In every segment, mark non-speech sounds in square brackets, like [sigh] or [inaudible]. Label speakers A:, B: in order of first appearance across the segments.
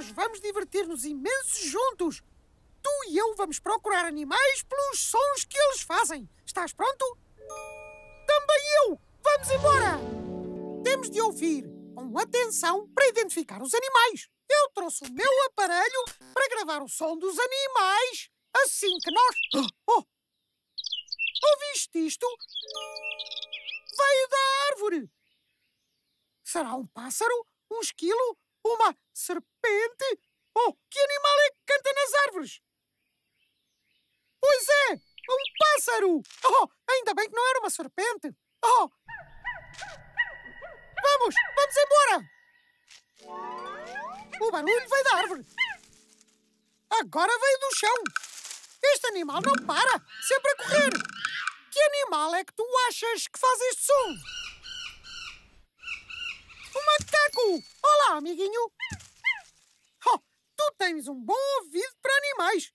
A: Nós vamos divertir-nos imensos juntos. Tu e eu vamos procurar animais pelos sons que eles fazem. Estás pronto? Também eu! Vamos embora! Temos de ouvir com atenção para identificar os animais. Eu trouxe o meu aparelho para gravar o som dos animais assim que nós. Oh! oh! Ouviste isto? Veio da árvore! Será um pássaro? Um esquilo? Uma serpente? Oh, que animal é que canta nas árvores? Pois é, um pássaro! Oh, ainda bem que não era uma serpente! Oh! Vamos, vamos embora! O barulho veio da árvore. Agora veio do chão. Este animal não para, sempre a correr. Que animal é que tu achas que faz este som? Um caca! amiguinho! Oh, tu tens um bom ouvido para animais!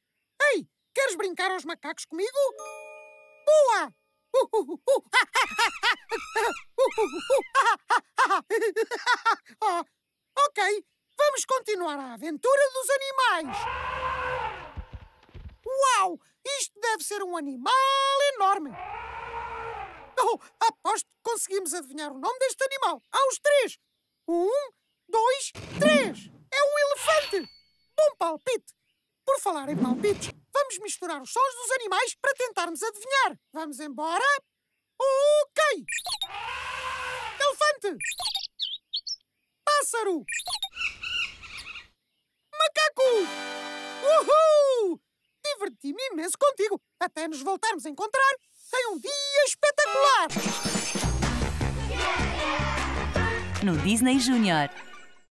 A: Ei, queres brincar aos macacos comigo? Boa! [laughs] oh, ok, vamos continuar a aventura dos animais. Uau! Isto deve ser um animal enorme! Oh, aposto que conseguimos adivinhar o nome deste animal. Aos três! Um, Por falar em palpites, vamos misturar os sons dos animais para tentarmos adivinhar. Vamos embora? Ok! Elefante! Pássaro! Macaco! Uhul! Diverti-me imenso contigo, até nos voltarmos a encontrar tem um dia espetacular! No Disney Junior.